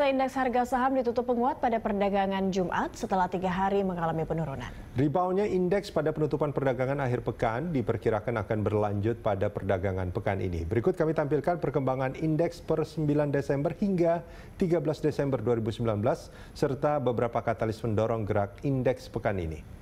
Bursa indeks harga saham ditutup penguat pada perdagangan Jumat setelah tiga hari mengalami penurunan. Reboundnya indeks pada penutupan perdagangan akhir pekan diperkirakan akan berlanjut pada perdagangan pekan ini. Berikut kami tampilkan perkembangan indeks per 9 Desember hingga 13 Desember 2019 serta beberapa katalis pendorong gerak indeks pekan ini.